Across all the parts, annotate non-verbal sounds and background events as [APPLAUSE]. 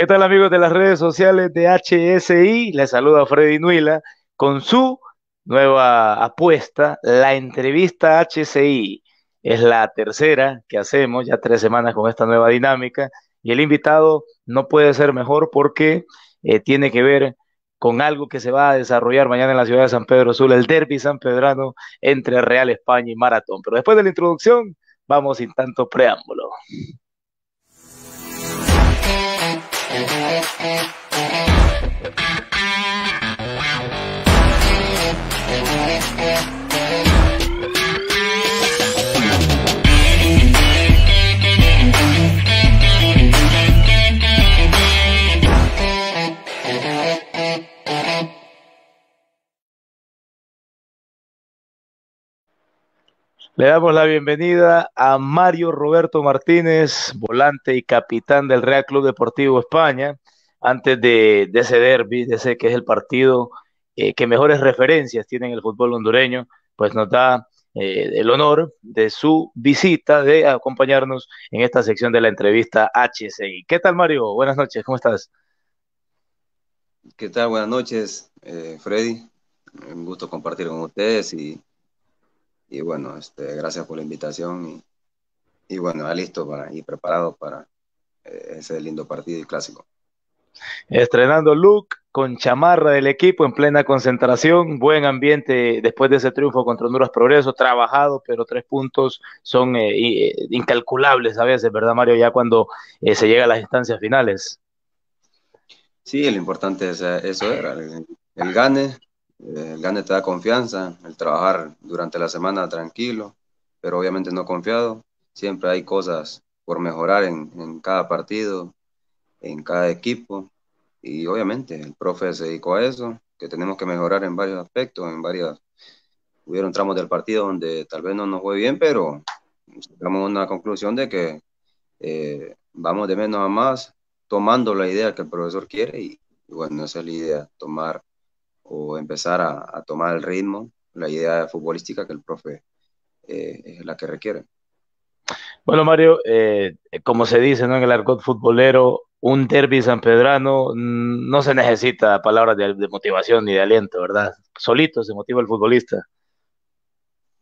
¿Qué tal amigos de las redes sociales de HSI? Les saluda Freddy Nuila con su nueva apuesta, la entrevista HSI. Es la tercera que hacemos, ya tres semanas con esta nueva dinámica, y el invitado no puede ser mejor porque eh, tiene que ver con algo que se va a desarrollar mañana en la ciudad de San Pedro Sula, el derby sanpedrano entre Real España y Maratón. Pero después de la introducción, vamos sin tanto preámbulo. Thank you. Le damos la bienvenida a Mario Roberto Martínez, volante y capitán del Real Club Deportivo España, antes de, de ese derby, de ese que es el partido eh, que mejores referencias tiene en el fútbol hondureño, pues nos da eh, el honor de su visita, de acompañarnos en esta sección de la entrevista HCI. ¿Qué tal, Mario? Buenas noches, ¿cómo estás? ¿Qué tal? Buenas noches, eh, Freddy. Un gusto compartir con ustedes y y bueno, este, gracias por la invitación y, y bueno, ya listo para, y preparado para eh, ese lindo partido y clásico. Estrenando Luke con chamarra del equipo en plena concentración, buen ambiente después de ese triunfo contra Honduras Progreso, trabajado, pero tres puntos son eh, eh, incalculables a veces, ¿verdad Mario? Ya cuando se llega a las instancias finales. Sí, lo importante es, eso el, el gane, eh, el gane te da confianza, el trabajar durante la semana tranquilo, pero obviamente no confiado. Siempre hay cosas por mejorar en, cada partido, en cada equipo. Y obviamente el profe se dedicó a eso, que tenemos que mejorar en varios aspectos, en varias... Hubieron tramos del partido donde tal vez no nos fue bien, pero llegamos a una conclusión de que eh, vamos de menos a más tomando la idea que el profesor quiere y bueno, esa es la idea, tomar o empezar a, tomar el ritmo, la idea futbolística que el profe eh, es la que requiere. Bueno, Mario, eh, como se dice ¿no? en el arcot futbolero, un derby sanpedrano mm, no se necesita palabras de, de, motivación ni de aliento, ¿verdad? Solito se motiva el futbolista.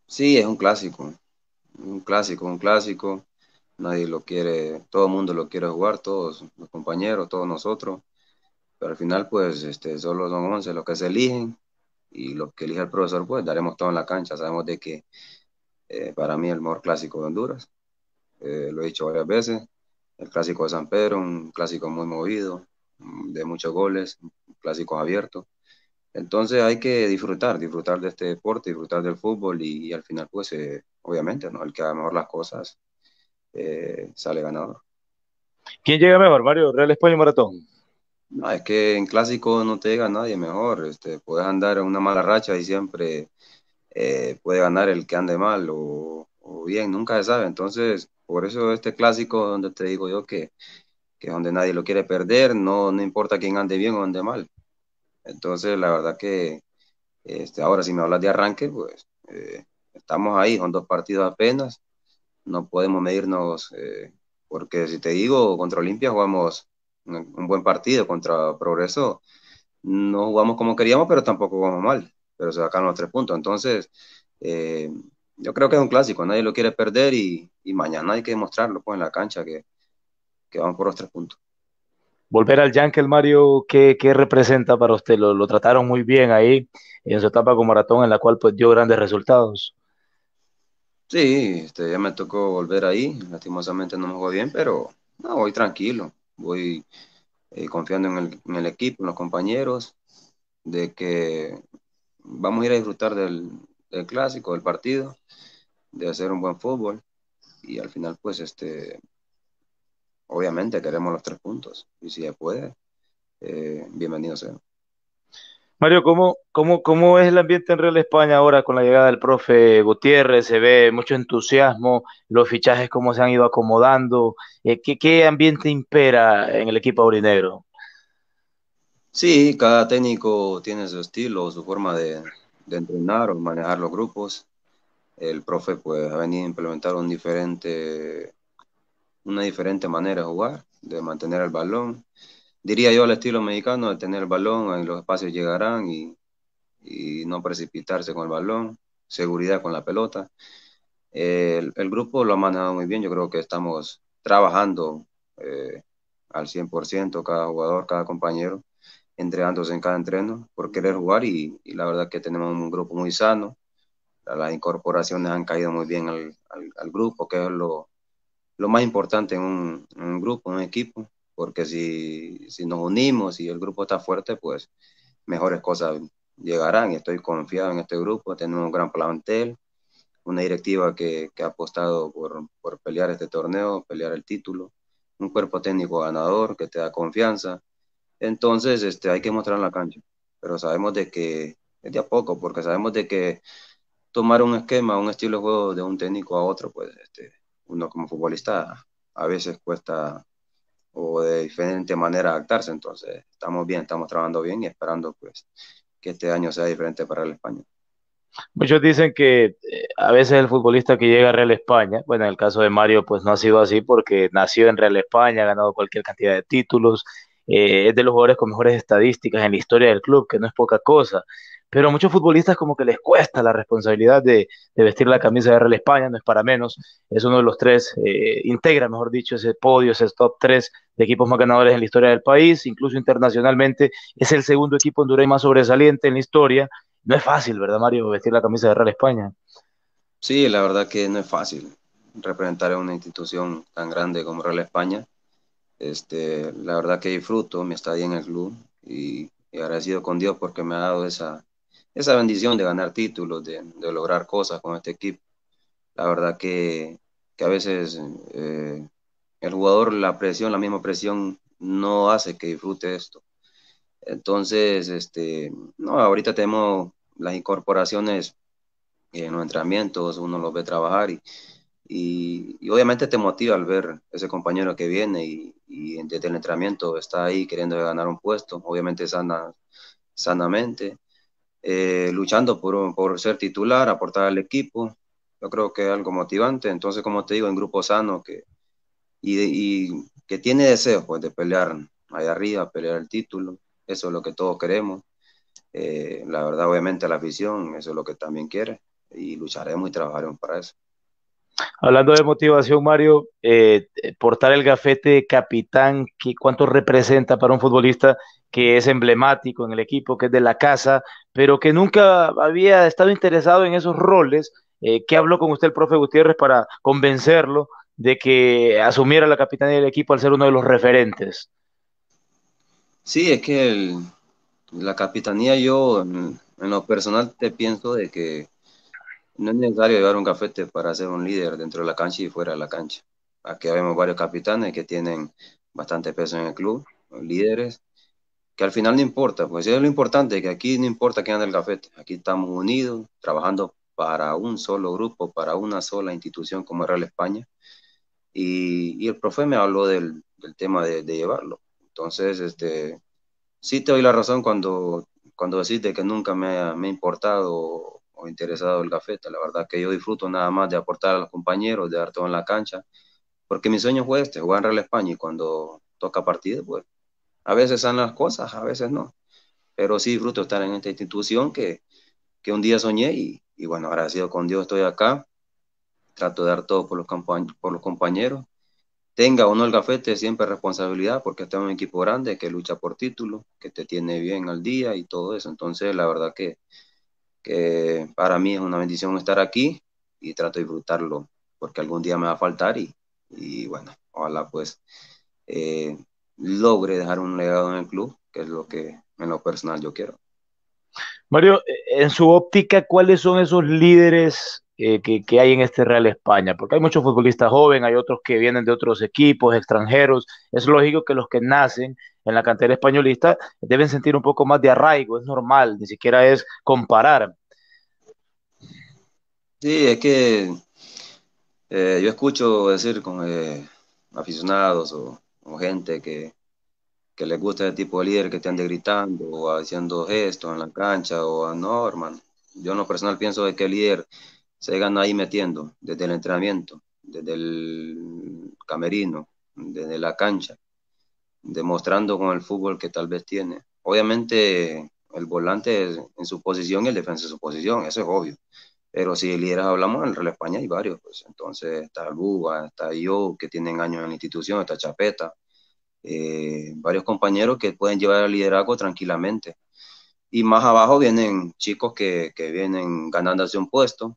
Sí, es un clásico, un clásico, un clásico. Nadie lo quiere, todo el mundo lo quiere jugar, todos los compañeros, todos nosotros. Pero al final, pues, este, solo son 11 los que se eligen y los que elige el profesor, pues, daremos todo en la cancha. Sabemos de que eh, para mí el mejor clásico de Honduras, eh, lo he dicho varias veces, el clásico de San Pedro, un clásico muy movido, mm, de muchos goles, clásico abierto. Entonces hay que disfrutar, disfrutar de este deporte, disfrutar del fútbol y, al final, pues, eh, obviamente, ¿no? El que haga mejor las cosas sale ganador. ¿Quién llega mejor, Mario? ¿Real pues, España Maratón? No, es que en clásico no te llega nadie mejor. Este, puedes andar en una mala racha y siempre eh, puede ganar el que ande mal o, bien, nunca se sabe. Entonces, por eso este clásico donde te digo yo que, es donde nadie lo quiere perder, no, no importa quién ande bien o ande mal. Entonces, la verdad que este, ahora si me hablas de arranque, pues eh, estamos ahí, son dos partidos apenas, no podemos medirnos, eh, porque si te digo, contra Olimpia jugamos un buen partido contra Progreso. No jugamos como queríamos, pero tampoco jugamos mal. Pero se sacaron los tres puntos. Entonces, eh, yo creo que es un clásico. Nadie lo quiere perder y, mañana hay que demostrarlo pues, en la cancha que, que vamos por los tres puntos. Volver al Yankel, Mario, ¿qué, representa para usted? Lo, trataron muy bien ahí en su etapa como maratón, en la cual pues, dio grandes resultados. Sí, este, ya me tocó volver ahí. Lastimosamente no me jugó bien, pero no, voy tranquilo voy eh, confiando en el, equipo, en los compañeros, de que vamos a ir a disfrutar del, clásico, del partido, de hacer un buen fútbol y al final pues este, obviamente queremos los tres puntos y si se puede, eh, bienvenido sea. Mario, ¿cómo, cómo es el ambiente en Real España ahora con la llegada del profe Gutiérrez? Se ve mucho entusiasmo, los fichajes cómo se han ido acomodando. Eh, ¿Qué, ambiente impera en el equipo aurinegro? Sí, cada técnico tiene su estilo, su forma de, entrenar o manejar los grupos. El profe pues ha venido a implementar un diferente, una diferente manera de jugar, de mantener el balón diría yo al estilo mexicano, de tener el balón, los espacios llegarán y, no precipitarse con el balón, seguridad con la pelota. el, grupo lo ha manejado muy bien, yo creo que estamos trabajando eh, al 100%, cada jugador, cada compañero, entregándose en cada entreno por querer jugar y, la verdad que tenemos un grupo muy sano, las incorporaciones han caído muy bien al, grupo, que es lo, más importante en un, en un, grupo, en un equipo, porque si, nos unimos y el grupo está fuerte, pues mejores cosas llegarán y estoy confiado en este grupo, tenemos un gran plantel, una directiva que, que ha apostado por, pelear este torneo, pelear el título, un cuerpo técnico ganador que te da confianza. Entonces, este, hay que mostrar en la cancha, pero sabemos de que es de a poco, porque sabemos de que tomar un esquema, un estilo de juego de un técnico a otro, pues este, uno como futbolista a veces cuesta o de diferente manera adaptarse. Entonces, estamos bien, estamos trabajando bien y esperando pues que este año sea diferente para el España. Muchos dicen que eh, a veces el futbolista que llega a Real España, bueno, en el caso de Mario, pues no ha sido así porque nació en Real España, ha ganado cualquier cantidad de títulos, eh, es de los jugadores con mejores estadísticas en la historia del club, que no es poca cosa pero a muchos futbolistas como que les cuesta la responsabilidad de, vestir la camisa de Real España, no es para menos, es uno de los tres, eh, integra, mejor dicho, ese podio, ese top tres de equipos más ganadores en la historia del país, incluso internacionalmente, es el segundo equipo hondureño más sobresaliente en la historia. No es fácil, ¿verdad, Mario, vestir la camisa de Real España? Sí, la verdad que no es fácil representar a una institución tan grande como Real España. Este, la verdad que disfruto mi estadía en el club y agradecido con Dios porque me ha dado esa, esa bendición de ganar títulos, de, lograr cosas con este equipo. La verdad que, que a veces eh, el jugador, la presión, la misma presión, no hace que disfrute esto. Entonces, este, no, ahorita tenemos las incorporaciones en los entrenamientos, uno los ve trabajar y, obviamente te motiva al ver ese compañero que viene y, desde el entrenamiento está ahí queriendo ganar un puesto, obviamente sana, sanamente, eh, luchando por, ser titular, aportar al equipo. Yo creo que es algo motivante. Entonces, como te digo, en grupo sano que, y, que tiene deseos pues, de pelear allá arriba, pelear el título. Eso es lo que todos queremos. Eh, la verdad, obviamente, la afición, eso es lo que también quiere. Y lucharemos y trabajaremos para eso. Hablando de motivación, Mario, eh, portar el gafete de capitán, ¿cuánto representa para un futbolista que es emblemático en el equipo, que es de la casa, pero que nunca había estado interesado en esos roles. Eh, ¿Qué habló con usted el profe Gutiérrez para convencerlo de que asumiera la capitanía del equipo al ser uno de los referentes? Sí, es que la capitanía yo en, en, lo personal te pienso de que no es necesario llevar un cafete para ser un líder dentro de la cancha y fuera de la cancha. Aquí vemos varios capitanes que tienen bastante peso en el club, líderes, que al final no importa, pues es lo importante, que aquí no importa quién anda el gafete, aquí estamos unidos, trabajando para un solo grupo, para una sola institución como Real España. Y, el profe me habló del, tema de, llevarlo. Entonces, este, sí te doy la razón cuando, cuando decís que nunca me ha, me importado o, interesado el gafete. La verdad que yo disfruto nada más de aportar a los compañeros, de dar todo en la cancha, porque mi sueño fue este, jugar en Real España y cuando toca partido, pues a veces son las cosas, a veces no. Pero sí disfruto estar en esta institución que, que un día soñé y, y bueno, agradecido con Dios estoy acá. Trato de dar todo por los, por los compañeros. Tenga uno no el gafete, siempre responsabilidad, porque está un equipo grande que lucha por título, que te tiene bien al día y todo eso. Entonces, la verdad que, que para mí es una bendición estar aquí y trato de disfrutarlo, porque algún día me va a faltar y, y bueno, ojalá pues eh, logre dejar un legado en el club, que es lo que en lo personal yo quiero. Mario, eh, en su óptica, ¿cuáles son esos líderes eh, que, hay en este Real España? Porque hay muchos futbolistas jóvenes, hay otros que vienen de otros equipos, extranjeros. Es lógico que los que nacen en la cantera españolista deben sentir un poco más de arraigo, es normal, ni siquiera es comparar. Sí, es que eh, yo escucho decir con aficionados o o gente que, que les gusta el tipo de líder que te ande gritando o haciendo gestos en la cancha o no, hermano. Yo en lo personal pienso que el líder se gana ahí metiendo, desde el entrenamiento, desde el camerino, desde la cancha, demostrando con el fútbol que tal vez tiene. Obviamente el volante en su posición y el defensa en su posición, eso es obvio. Pero si de líderes hablamos, en Real España hay varios, pues entonces está Luba, está yo, que tienen años en la institución, está Chapeta, eh, varios compañeros que pueden llevar el liderazgo tranquilamente. Y más abajo vienen chicos que, vienen ganándose un puesto,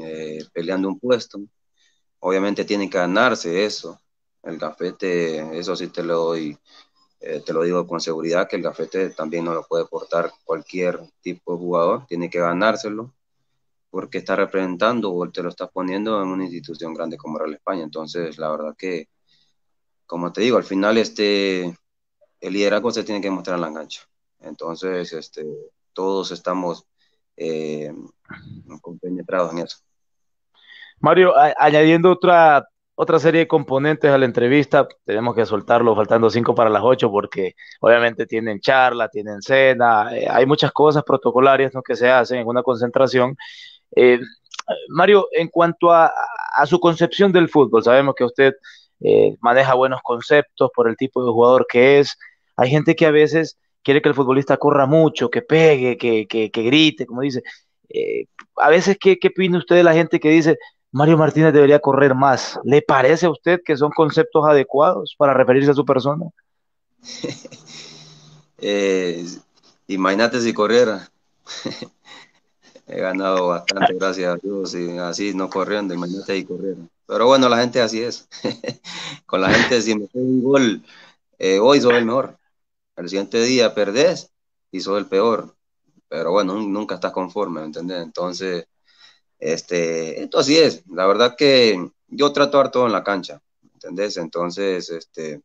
eh, peleando un puesto. Obviamente tienen que ganarse eso. El gafete, eso sí te lo doy, eh, te lo digo con seguridad, que el gafete también no lo puede portar cualquier tipo de jugador, tiene que ganárselo porque está representando o te lo estás poniendo en una institución grande como Real España. Entonces, la verdad que, como te digo, al final este, el liderazgo se tiene que mostrar en la cancha. Entonces, este, todos estamos eh, compenetrados en eso. Mario, añadiendo otra, otra serie de componentes a la entrevista, tenemos que soltarlo faltando cinco para las ocho porque obviamente tienen charla, tienen cena, eh, hay muchas cosas protocolarias que se hacen en una concentración eh, Mario, en cuanto a, su concepción del fútbol, sabemos que usted eh, maneja buenos conceptos por el tipo de jugador que es. Hay gente que a veces quiere que el futbolista corra mucho, que pegue, que, grite, como dice. Eh, a veces, ¿qué, ¿qué opina usted de la gente que dice, Mario Martínez debería correr más? ¿Le parece a usted que son conceptos adecuados para referirse a su persona? [LAUGHS] imagínate si corriera. [LAUGHS] he ganado bastante, gracias a Dios, y así no corrieron, del mañana y corrieron. Pero bueno, la gente así es. [LAUGHS] Con la gente, si me un gol, eh, hoy soy el mejor. El siguiente día perdés y soy el peor. Pero bueno, nunca estás conforme, ¿me entiendes? Entonces, este, esto así es. La verdad que yo trato de todo en la cancha, entendés? Entonces, este,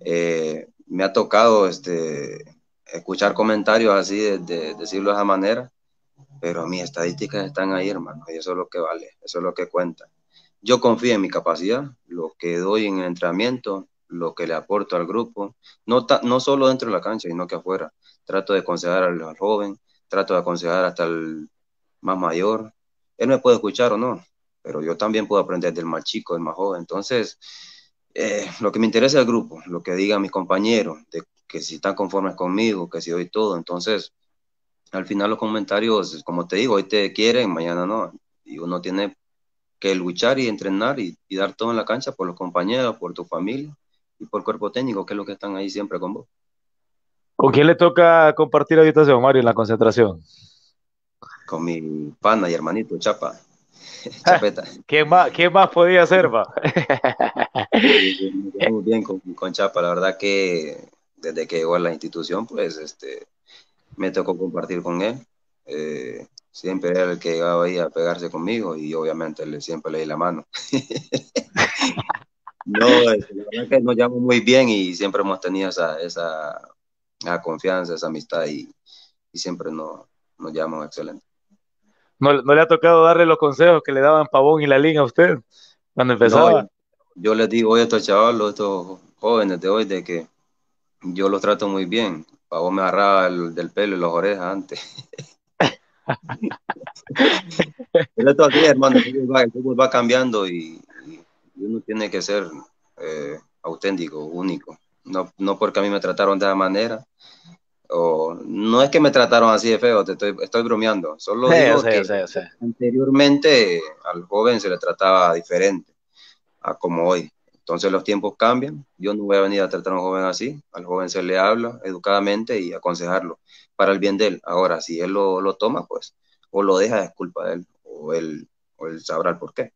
eh, me ha tocado este, escuchar comentarios así, de, decirlo de esa manera pero mis estadísticas están ahí, hermano, y eso es lo que vale, eso es lo que cuenta. Yo confío en mi capacidad, lo que doy en el entrenamiento, lo que le aporto al grupo, no, no solo dentro de la cancha, sino que afuera. Trato de aconsejar al, joven, trato de aconsejar hasta el más mayor. Él me puede escuchar o no, pero yo también puedo aprender del más chico, del más joven. Entonces, eh, lo que me interesa es el grupo, lo que diga mis compañeros, de que si están conformes conmigo, que si doy todo. Entonces, al final los comentarios, como te digo, hoy te quieren, mañana no. Y uno tiene que luchar y entrenar y, dar todo en la cancha por los compañeros, por tu familia y por el cuerpo técnico, que es lo que están ahí siempre con vos. ¿Con quién le toca compartir habitación, Mario, en la concentración? Con mi pana y hermanito, Chapa. [LAUGHS] Chapeta. ¿Qué más, más podía hacer, va? Muy bien con Chapa, la verdad que desde que llegó a la institución, pues este, me tocó compartir con él. Eh, siempre era el que llegaba ahí a pegarse conmigo y obviamente le, siempre le di la mano. [LAUGHS] no, es, que nos llevamos muy bien y siempre hemos tenido esa, confianza, esa amistad y, siempre nos, nos excelente. No, le ha tocado darle los consejos que le daban Pavón y la a usted cuando empezaba? yo les digo hoy a estos chavales a estos jóvenes de hoy, de que yo los trato muy bien vos me agarraba del pelo y los orejas antes. Pero [LAUGHS] todavía, hermano, el fútbol, va, cambiando y, uno tiene que ser eh, auténtico, único. No, no porque a mí me trataron de esa manera, no es que me trataron así de feo, te estoy, bromeando. Solo digo que anteriormente al joven se le trataba diferente a como hoy. Entonces los tiempos cambian, yo no voy a venir a tratar a un joven así, al joven se le habla educadamente y aconsejarlo para el bien de él. Ahora, si él lo, toma, pues, o lo deja, es culpa de él, o él, sabrá el porqué. qué.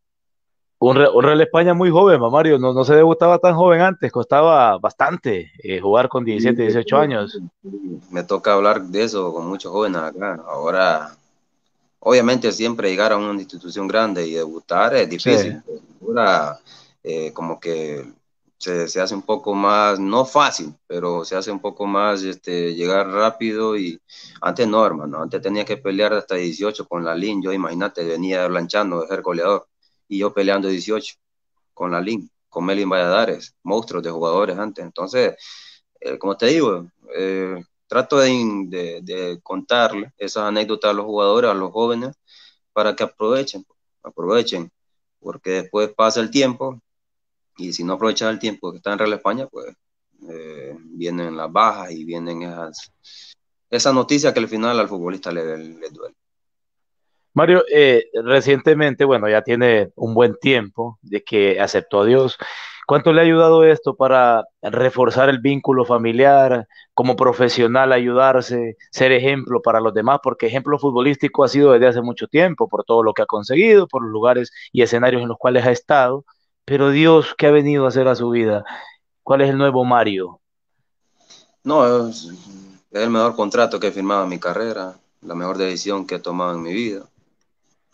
Un, Real España muy joven, Mario, no, no se debutaba tan joven antes, costaba bastante eh, jugar con 17, 18 años. Me toca hablar de eso con muchos jóvenes acá. Ahora, obviamente siempre llegar a una institución grande y debutar es difícil. Eh, como que se, se, hace un poco más, no fácil, pero se hace un poco más este, llegar rápido y antes no, hermano, antes tenía que pelear hasta 18 con la LIN, yo imagínate, venía blanchando de ser goleador y yo peleando 18 con la LIN, con Melin Valladares, monstruos de jugadores antes, entonces, eh, como te digo, eh, trato de, de, de contarle esas anécdotas a los jugadores, a los jóvenes, para que aprovechen, aprovechen, porque después pasa el tiempo, y si no aprovechan el tiempo que está en Real España, pues eh, vienen las bajas y vienen esas, noticias que al final al futbolista le, duele. Mario, eh, recientemente, bueno, ya tiene un buen tiempo de que aceptó a Dios. ¿Cuánto le ha ayudado esto para reforzar el vínculo familiar, como profesional ayudarse, ser ejemplo para los demás? Porque ejemplo futbolístico ha sido desde hace mucho tiempo, por todo lo que ha conseguido, por los lugares y escenarios en los cuales ha estado, pero Dios, ¿qué ha venido a hacer a su vida? ¿Cuál es el nuevo Mario? No, es, el mejor contrato que he firmado en mi carrera, la mejor decisión que he tomado en mi vida.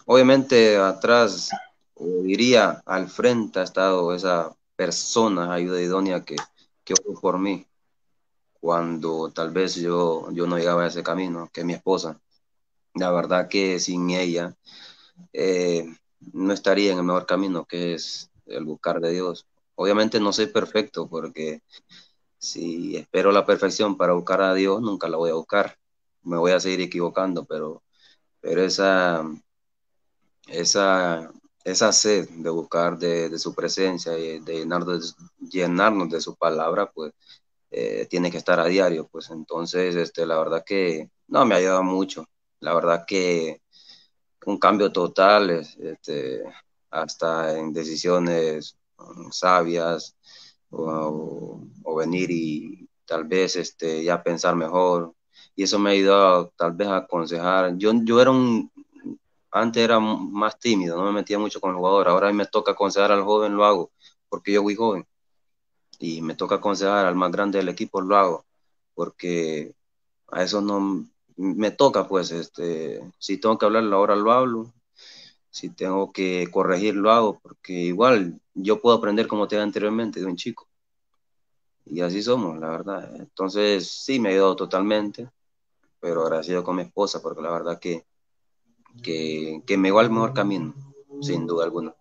Obviamente atrás, diría, eh, al frente ha estado esa persona, ayuda idónea que, que por mí cuando tal vez yo, yo no llegaba a ese camino, que es mi esposa. La verdad que sin ella eh, no estaría en el mejor camino, que es el buscar de Dios. Obviamente no soy perfecto porque si espero la perfección para buscar a Dios, nunca la voy a buscar. Me voy a seguir equivocando, pero, pero esa, esa, esa sed de buscar de, su presencia y de llenarnos, llenarnos de su palabra, pues eh, tiene que estar a diario. Pues entonces, este, la verdad que no me ha ayudado mucho. La verdad que un cambio total, este, hasta en decisiones mm, sabias o, venir y tal vez este, ya pensar mejor. Y eso me ha ayudado tal vez a aconsejar. Yo, yo era un, antes era más tímido, no me metía mucho con el jugador. Ahora me toca aconsejar al joven, lo hago, porque yo fui joven. Y me toca aconsejar al más grande del equipo, lo hago, porque a eso no me toca, pues, este, si tengo que hablarlo ahora lo hablo, si tengo que corregir, lo hago, porque igual yo puedo aprender como te dije anteriormente de un chico. Y así somos, la verdad. Entonces, sí, me ha ayudado totalmente, pero agradecido con mi esposa, porque la verdad que, que, me va al mejor camino, sin duda alguna.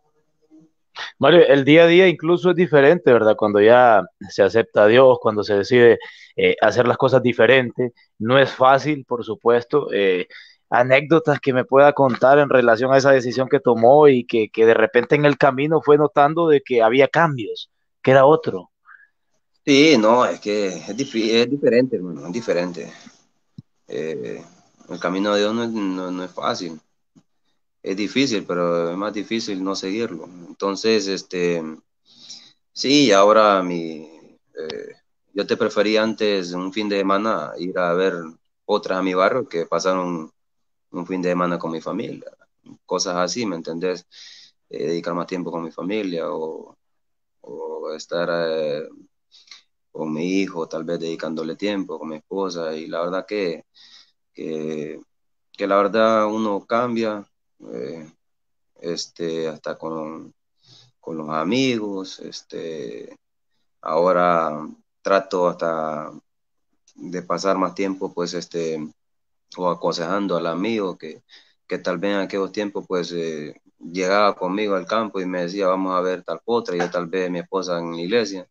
Mario, el día a día incluso es diferente, ¿verdad? Cuando ya se acepta a Dios, cuando se decide eh, hacer las cosas diferentes, no es fácil, por supuesto. Eh, anécdotas que me pueda contar en relación a esa decisión que tomó y que, de repente en el camino fue notando de que había cambios, que era otro. Sí, no, es que es, diferente, hermano, es diferente. Eh, el camino de Dios no, no, es fácil. Es difícil, pero es más difícil no seguirlo. Entonces, este, sí, ahora mi, eh, yo te prefería antes un fin de semana ir a ver otra a mi barrio que pasaron un fin de semana con mi familia, cosas así, ¿me entendés? Eh, dedicar más tiempo con mi familia o, o estar eh, con mi hijo, tal vez dedicándole tiempo con mi esposa. Y la verdad que, que, la verdad uno cambia eh, este, hasta con, con los amigos. Este, ahora trato hasta de pasar más tiempo pues este o aconsejando al amigo que, que tal vez en aquellos tiempos pues eh, llegaba conmigo al campo y me decía vamos a ver tal y yo tal vez mi esposa en la iglesia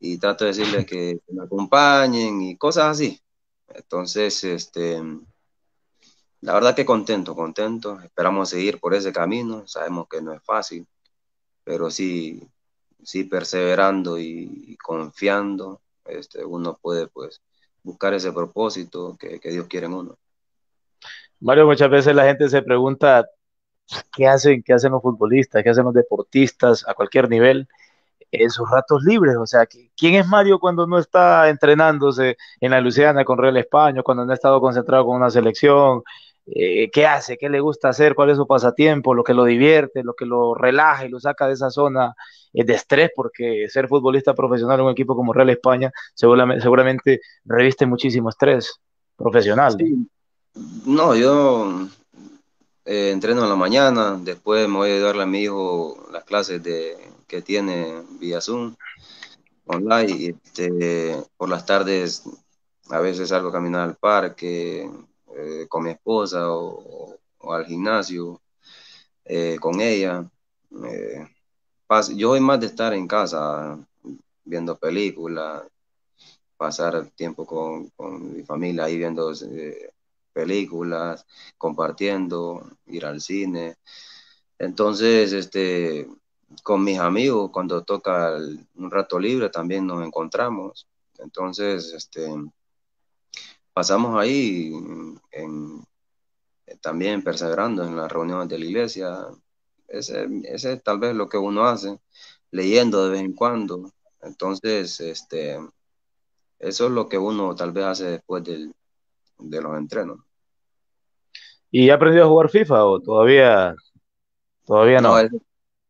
y trato de decirle que me acompañen y cosas así. Entonces, este, la verdad que contento, contento, esperamos seguir por ese camino, sabemos que no es fácil, pero sí, sí perseverando y, y confiando, este, uno puede pues buscar ese propósito que, Dios quiere en uno. Mario, muchas veces la gente se pregunta, ¿qué hacen, qué hacen los futbolistas, qué hacen los deportistas a cualquier nivel en sus ratos libres? O sea, ¿quién es Mario cuando no está entrenándose en la Luciana con Real España, cuando no ha estado concentrado con una selección, eh, qué hace, qué le gusta hacer, cuál es su pasatiempo, lo que lo divierte, lo que lo relaja y lo saca de esa zona eh, de estrés, porque ser futbolista profesional en un equipo como Real España seguramente, reviste muchísimo estrés profesional. No, yo eh, entreno en la mañana, después me voy a darle a mi hijo las clases de, que tiene vía Zoom online, este, por las tardes a veces salgo a caminar al parque, eh, con mi esposa o, al gimnasio eh, con ella. Eh, yo soy más de estar en casa viendo películas, pasar tiempo con, mi familia ahí viendo películas, compartiendo, ir al cine. Entonces, este, con mis amigos, cuando toca un rato libre, también nos encontramos. Entonces, este, pasamos ahí también perseverando en las reuniones de la iglesia. Ese, es tal vez lo que uno hace, leyendo de vez en cuando. Entonces, este, eso es lo que uno tal vez hace después de los entrenos. ¿Y ha aprendido a jugar FIFA o todavía, todavía no?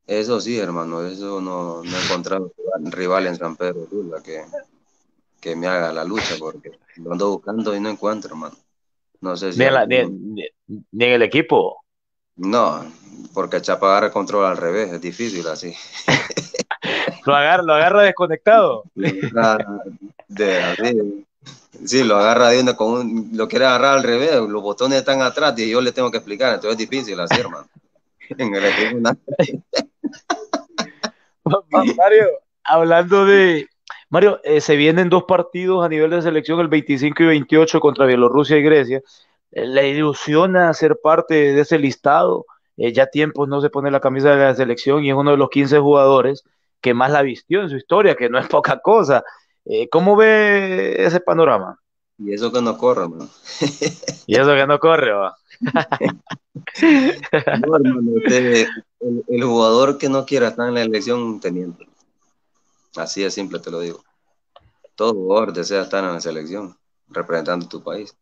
eso, sí, hermano, eso no, he encontrado rival en San Pedro la que, que me haga la lucha porque lo ando buscando y no encuentro, hermano. No sé si. Ni, en el equipo. No, porque Chapa agarra control al revés, es difícil así. [LAUGHS] lo, agarra, lo agarra desconectado. Sí, lo agarra de con un, lo quiere agarrar al revés, los botones están atrás y yo le tengo que explicar, entonces es difícil así, hermano. En el equipo, [LAUGHS] Mario, hablando de, Mario, eh, se vienen dos partidos a nivel de selección, el 25 y 28 contra Bielorrusia y Grecia. Eh, ¿Le ilusiona ser parte de ese listado? Eh, ya tiempo no se pone la camisa de la selección y es uno de los 15 jugadores que más la vistió en su historia, que no es [LAUGHS] poca cosa. ¿Cómo ve ese panorama? Y eso que no corre, bro. y eso que no corre, va. [LAUGHS] Este, el, el, jugador que no quiera estar en la elección teniendo. Así es simple te lo digo. Todo jugador desea estar en la selección, representando tu país.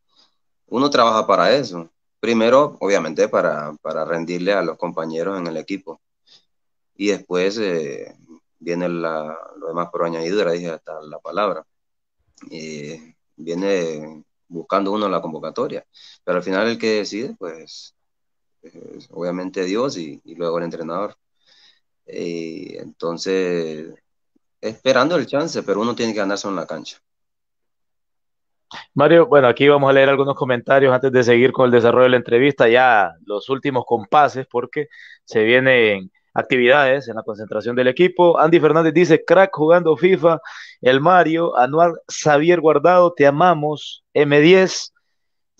Uno trabaja para eso. Primero, obviamente, para, rendirle a los compañeros en el equipo. Y después eh, viene lo demás por añadidura, dije hasta la palabra. viene buscando uno la convocatoria. Pero al final el que decide, pues, obviamente Dios y, luego el entrenador. y entonces, esperando el chance, pero uno tiene que ganarse en la cancha. Mario, bueno, aquí vamos a leer algunos comentarios antes de seguir con el desarrollo de la entrevista, ya los últimos compases, porque se vienen actividades en la concentración del equipo. Andy Fernández dice, crack jugando FIFA, el Mario, Anuar Xavier Guardado, te amamos, M10.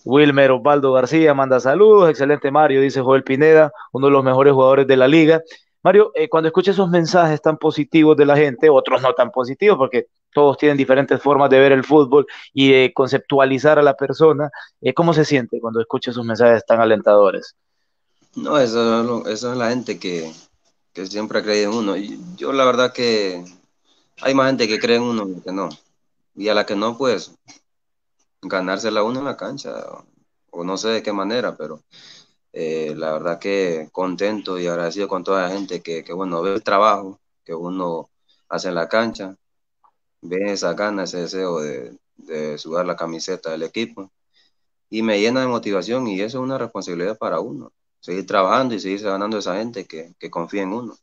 Wilmer Osvaldo García manda saludos, excelente Mario, dice Joel Pineda, uno de los mejores jugadores de la liga. Mario, eh, cuando escuché esos mensajes tan positivos de la gente, otros no tan positivos, porque todos tienen diferentes formas de ver el fútbol y de conceptualizar a la persona, eh, ¿cómo se siente cuando escucha esos mensajes tan alentadores? No, eso, es la gente que, que siempre cree en uno. Yo la verdad que hay más gente que cree en uno que no. Y a la que no, pues, ganársela uno en la cancha, o no sé de qué manera, pero eh, la verdad que contento y agradecido con toda la gente que, que, bueno, ve el trabajo que uno hace en la cancha, ve esa gana, ese deseo de, de sudar la camiseta del equipo y me llena de motivación y eso es una responsabilidad para uno, seguir trabajando y seguir ganando a esa gente que, que confía en uno.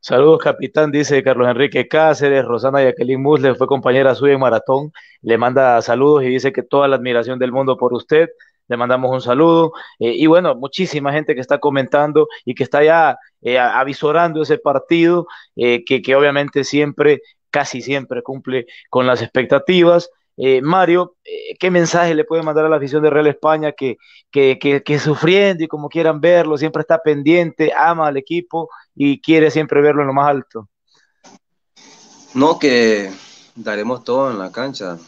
Saludos, capitán, dice Carlos Enrique Cáceres. Rosana Jacqueline Musle fue compañera suya en maratón. Le manda saludos y dice que toda la admiración del mundo por usted le mandamos un saludo. Eh, y bueno, muchísima gente que está comentando y que está ya eh, avisorando ese partido, eh, que, obviamente siempre, casi siempre cumple con las expectativas. Mario, ¿qué mensaje le puede mandar a la afición de Real España que, que, sufriendo y como quieran verlo, siempre está pendiente, ama al equipo y quiere siempre verlo en lo más alto? No, que daremos todo en la cancha,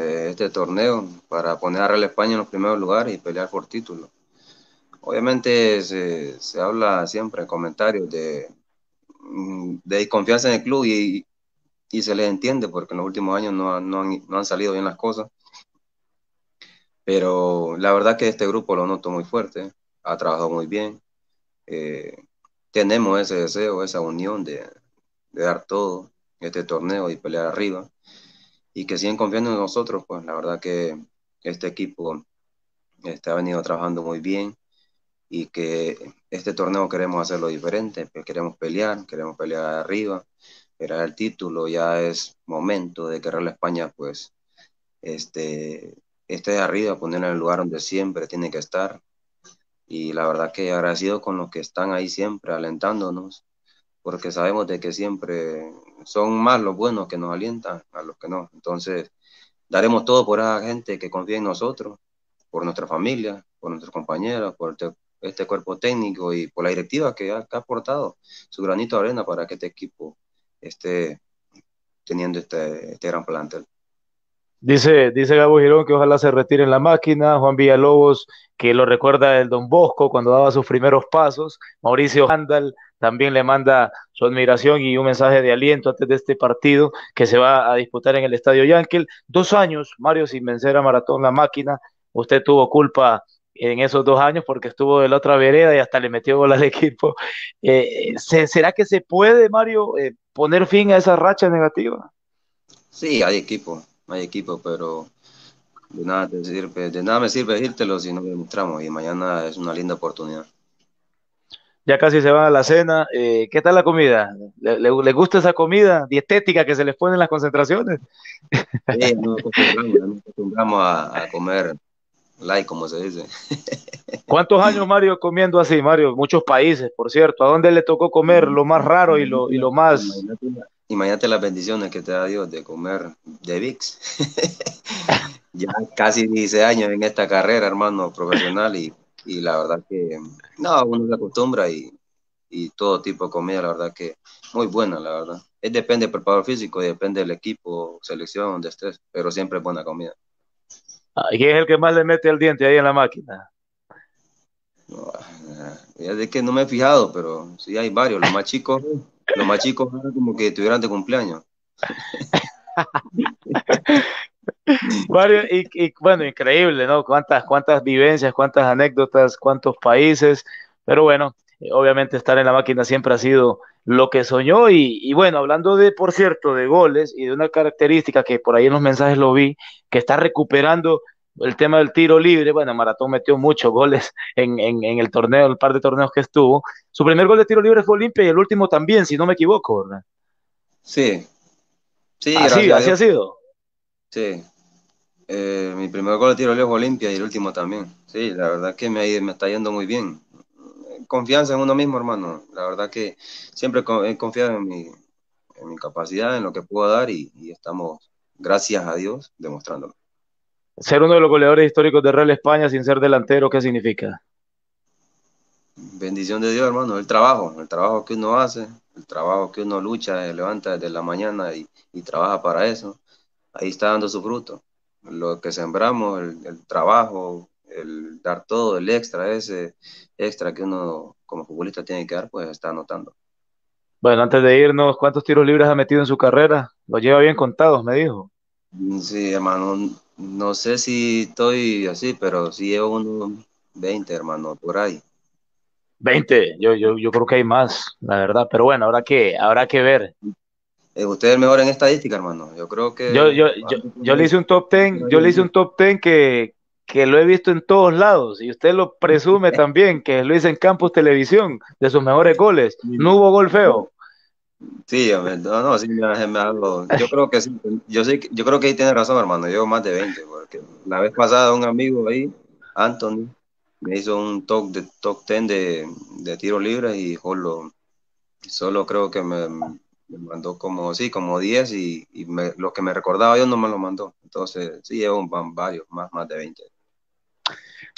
este torneo para poner a Real España en los primeros lugares y pelear por título. Obviamente se, se habla siempre en comentarios de, mm, de desconfianza en el club y, y, se les entiende porque en los últimos años no, no, han, no han salido bien las cosas. Pero la verdad que este grupo lo noto muy fuerte, ha trabajado muy bien. Eh, tenemos ese deseo, esa unión de, de dar todo este torneo y pelear arriba y que siguen confiando en nosotros, pues la verdad que este equipo está ha venido trabajando muy bien y que este torneo queremos hacerlo diferente, pues, queremos pelear, queremos pelear arriba, era el título, ya es momento de que Real España pues este, esté arriba, poner en el lugar donde siempre tiene que estar. Y la verdad que agradecido con los que están ahí siempre alentándonos, porque sabemos de que siempre son más los buenos que nos alientan a los que no. Entonces, daremos todo por esa gente que confía en nosotros, por nuestra familia, por nuestros compañeros, por este, este cuerpo técnico y por la directiva que ha, aportado su granito de arena para que este equipo esté teniendo este, este gran plantel. Dice, dice Gabo Girón que ojalá se retire en la máquina, Juan Villalobos que lo recuerda el Don Bosco cuando daba sus primeros pasos, Mauricio Handal también le manda su admiración y un mensaje de aliento antes de este partido que se va a disputar en el Estadio Yankel. Dos años, Mario, sin vencer a Maratón La Máquina. Usted tuvo culpa en esos dos años porque estuvo de la otra vereda y hasta le metió bola al [LAUGHS] equipo. Eh, ¿Será que se puede, Mario, eh, poner fin a esa racha negativa? Sí, hay equipo, hay equipo, pero de nada, te sirve, de nada me sirve decírtelo si no demostramos y mañana es una linda oportunidad ya casi se van a la cena. Eh, ¿Qué tal la comida? ¿Le, gusta esa comida dietética que se les pone en las concentraciones? Sí, nos acostumbramos, a, comer light, como se dice. ¿Cuántos años, Mario, comiendo así, Mario? Muchos países, por cierto. ¿A dónde le tocó comer lo más raro y lo, y lo más... Imagínate, las bendiciones que te da Dios de comer de VIX. [LAUGHS] ya casi 16 años en esta carrera, hermano, profesional y y la verdad que, no, uno se acostumbra y, y todo tipo de comida, la verdad que muy buena, la verdad. Es depende del preparador físico depende del equipo, selección, de estrés pero siempre buena comida. Ah, ¿Y quién es el que más le mete el diente ahí en la máquina? No, ya eh, de que no me he fijado, pero sí hay varios. Los más chicos, [LAUGHS] los más chicos como que estuvieran de cumpleaños. [LAUGHS] varios y, bueno, increíble, ¿no? Cuántas, cuántas vivencias, cuántas anécdotas, cuántos países, pero bueno, eh, obviamente estar en la máquina siempre ha sido lo que soñó y, bueno, hablando de, por cierto, de goles y de una característica que por ahí en los mensajes lo vi, que está recuperando el tema del tiro libre, bueno, Maratón metió muchos goles en, el torneo, el par de torneos que estuvo, su primer gol de tiro libre fue Olimpia y el último también, si no me equivoco, ¿verdad? Sí. Sí, así, así ha sido. Sí. Eh, mi primer gol de tiro lejos Olimpia y el último también. Sí, la verdad que me, está yendo muy bien. Confianza en uno mismo, hermano. La verdad que siempre he confiado en mi, capacidad, en lo que puedo dar y, estamos, gracias a Dios, demostrándolo. Ser uno de los goleadores históricos de Real España sin ser delantero, ¿qué significa? Bendición de Dios, hermano. El trabajo, el trabajo que uno hace, el trabajo que uno lucha, levanta desde la mañana y trabaja para eso. Ahí está dando su fruto lo que sembramos, el, trabajo, el dar todo, el extra, ese extra que uno como futbolista tiene que dar, pues está anotando. Bueno, antes de irnos, ¿cuántos tiros libres ha metido en su carrera? Lo lleva bien contados, me dijo. Mm, sí, hermano, no sé si estoy así, pero sí llevo unos 20, hermano, por ahí. 20, yo, yo, creo que hay más, la verdad, pero bueno, habrá que, habrá que ver. Eh, usted es el mejor en estadística, hermano. Yo creo que. Yo, le hice un top ten, yo le hice un top ten que, lo he visto en todos lados, y usted lo presume [LAUGHS] también, que lo hice en Campus Televisión, de sus mejores goles. No hubo gol feo. Sí, no, no, sí, me, Yo creo que sí, yo, yo creo que ahí tiene razón, hermano. Llevo más de 20, porque la vez pasada un amigo ahí, Anthony, me hizo un top de top 10 de, de tiro libre y solo, solo creo que me, me mandó como, sí, como 10 y, y lo que me recordaba yo no me lo mandó. Entonces, sí, llevo varios, más, más de 20.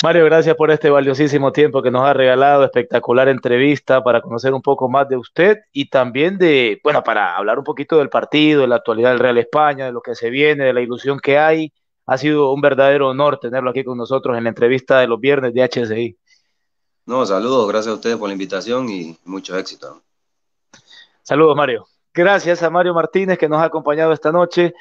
Mario, gracias por este valiosísimo tiempo que nos ha regalado, espectacular entrevista para conocer un poco más de usted y también de, bueno, para hablar un poquito del partido, de la actualidad del Real España, de lo que se viene, de la ilusión que hay. Ha sido un verdadero honor tenerlo aquí con nosotros en la entrevista de los viernes de HSI. No, saludos, gracias a ustedes por la invitación y mucho éxito. Saludos, Mario. Gracias a Mario Martínez que nos ha acompañado esta noche.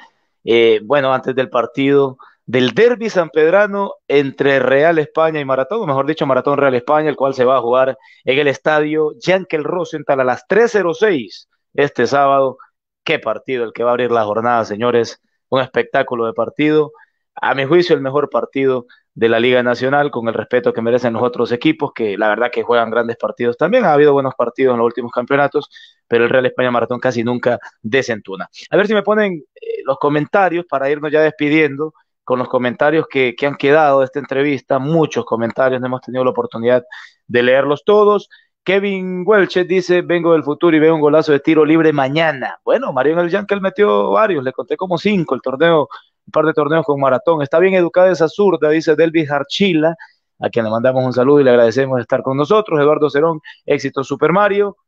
Eh, bueno, antes del partido del Derby Sanpedrano entre Real España y Maratón, mejor dicho, Maratón Real España, el cual se va a jugar en el estadio Yankel Rosenthal a las 3.06 este sábado. Qué partido el que va a abrir la jornada, señores. Un espectáculo de partido. A mi juicio, el mejor partido de la Liga Nacional, con el respeto que merecen los otros equipos, que la verdad que juegan grandes partidos también. Ha habido buenos partidos en los últimos campeonatos, pero el Real España Maratón casi nunca desentuna. A ver si me ponen eh, los comentarios para irnos ya despidiendo con los comentarios que, han quedado de esta entrevista, muchos comentarios, no hemos tenido la oportunidad de leerlos todos. Kevin Welch dice, vengo del futuro y veo un golazo de tiro libre mañana. Bueno, Mariano El él metió varios, le conté como cinco el torneo, un par de torneos con maratón. Está bien educada esa zurda, dice Delvis Archila, a quien le mandamos un saludo y le agradecemos estar con nosotros. Eduardo Cerón, éxito Super Mario.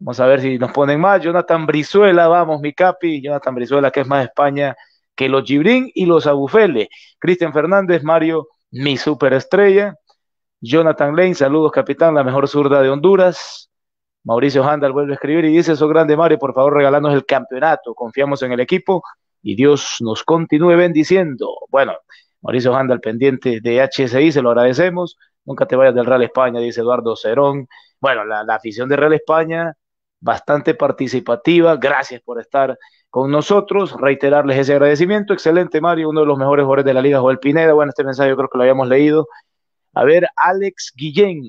Vamos a ver si nos ponen más. Jonathan Brizuela, vamos, mi capi. Jonathan Brizuela, que es más España que los Gibrín y los Abufeles. Cristian Fernández, Mario, mi superestrella. Jonathan Lane, saludos, capitán, la mejor zurda de Honduras. Mauricio Handal vuelve a escribir y dice: Eso grande, Mario, por favor, regalarnos el campeonato. Confiamos en el equipo y Dios nos continúe bendiciendo. Bueno, Mauricio Handal, pendiente de HSI, se lo agradecemos. Nunca te vayas del Real España, dice Eduardo Cerón. Bueno, la, la afición de Real España bastante participativa. Gracias por estar con nosotros, reiterarles ese agradecimiento. Excelente, Mario, uno de los mejores jugadores de la liga, Joel Pineda. Bueno, este mensaje yo creo que lo habíamos leído. A ver, Alex Guillén.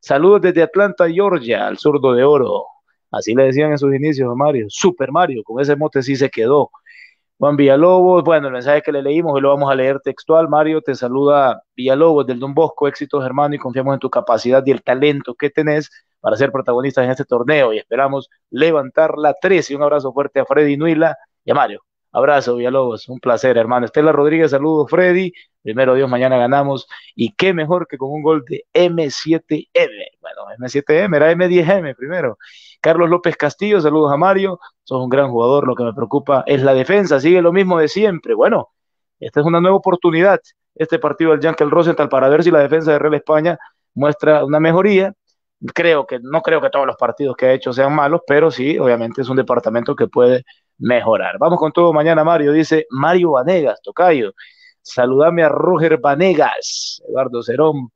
Saludos desde Atlanta, Georgia, al zurdo de oro. Así le decían en sus inicios a Mario. Super Mario, con ese mote sí se quedó. Juan Villalobos, bueno, el mensaje que le leímos, y lo vamos a leer textual. Mario, te saluda Villalobos del Don Bosco, éxitos hermano y confiamos en tu capacidad y el talento que tenés para ser protagonistas en este torneo y esperamos levantar la 3. Y un abrazo fuerte a Freddy Nuila y a Mario. Abrazo, Villalobos. Un placer, hermano. Estela Rodríguez, saludos, Freddy. Primero Dios, mañana ganamos. Y qué mejor que con un gol de M7M. Bueno, M7M, era M10M primero. Carlos López Castillo, saludos a Mario. Sos un gran jugador. Lo que me preocupa es la defensa. Sigue lo mismo de siempre. Bueno, esta es una nueva oportunidad. Este partido del Jankel Rosenthal para ver si la defensa de Real España muestra una mejoría creo que no creo que todos los partidos que ha hecho sean malos, pero sí, obviamente es un departamento que puede mejorar. Vamos con todo mañana, Mario. Dice Mario Vanegas, Tocayo. Saludame a Roger Vanegas, Eduardo Cerón.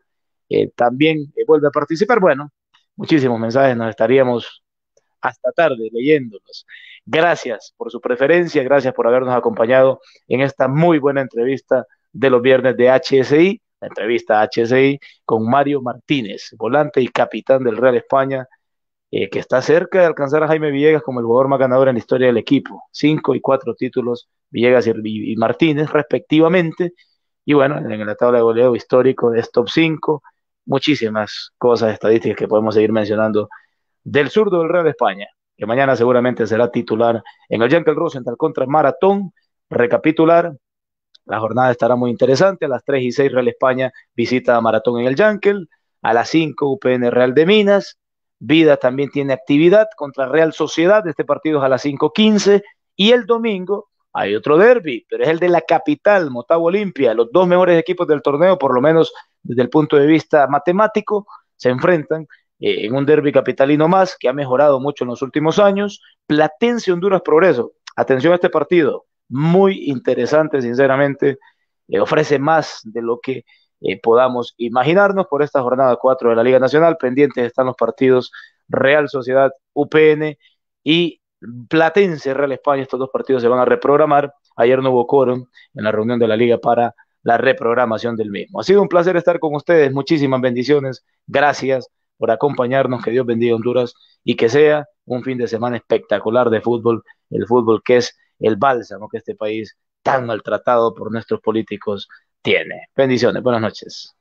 Eh, también eh, vuelve a participar. Bueno, muchísimos mensajes, nos estaríamos hasta tarde leyéndolos. Gracias por su preferencia, gracias por habernos acompañado en esta muy buena entrevista de los viernes de HSI. La entrevista HSI HCI con Mario Martínez, volante y capitán del Real España, eh, que está cerca de alcanzar a Jaime Villegas como el jugador más ganador en la historia del equipo. Cinco y cuatro títulos, Villegas y, Martínez, respectivamente. Y bueno, en la tabla de goleo histórico de este top cinco. muchísimas cosas estadísticas que podemos seguir mencionando del zurdo del Real España, que mañana seguramente será titular en el en Rosenthal contra Maratón. Recapitular, la jornada estará muy interesante. A las 3 y 6 Real España visita a Maratón en el Yankel. A las 5 UPN Real de Minas. Vida también tiene actividad contra Real Sociedad. Este partido es a las 5.15. Y el domingo hay otro derby, pero es el de la capital, Motagua Olimpia. Los dos mejores equipos del torneo, por lo menos desde el punto de vista matemático, se enfrentan eh, en un derby capitalino más que ha mejorado mucho en los últimos años. Platense Honduras Progreso. Atención a este partido muy interesante, sinceramente, eh, ofrece más de lo que eh, podamos imaginarnos por esta jornada 4 de la Liga Nacional. Pendientes están los partidos Real Sociedad, UPN y Platense, Real España. Estos dos partidos se van a reprogramar. Ayer no hubo quórum en la reunión de la Liga para la reprogramación del mismo. Ha sido un placer estar con ustedes. Muchísimas bendiciones. Gracias por acompañarnos. Que Dios bendiga Honduras y que sea un fin de semana espectacular de fútbol, el fútbol que es el bálsamo que este país tan maltratado por nuestros políticos tiene. Bendiciones, buenas noches.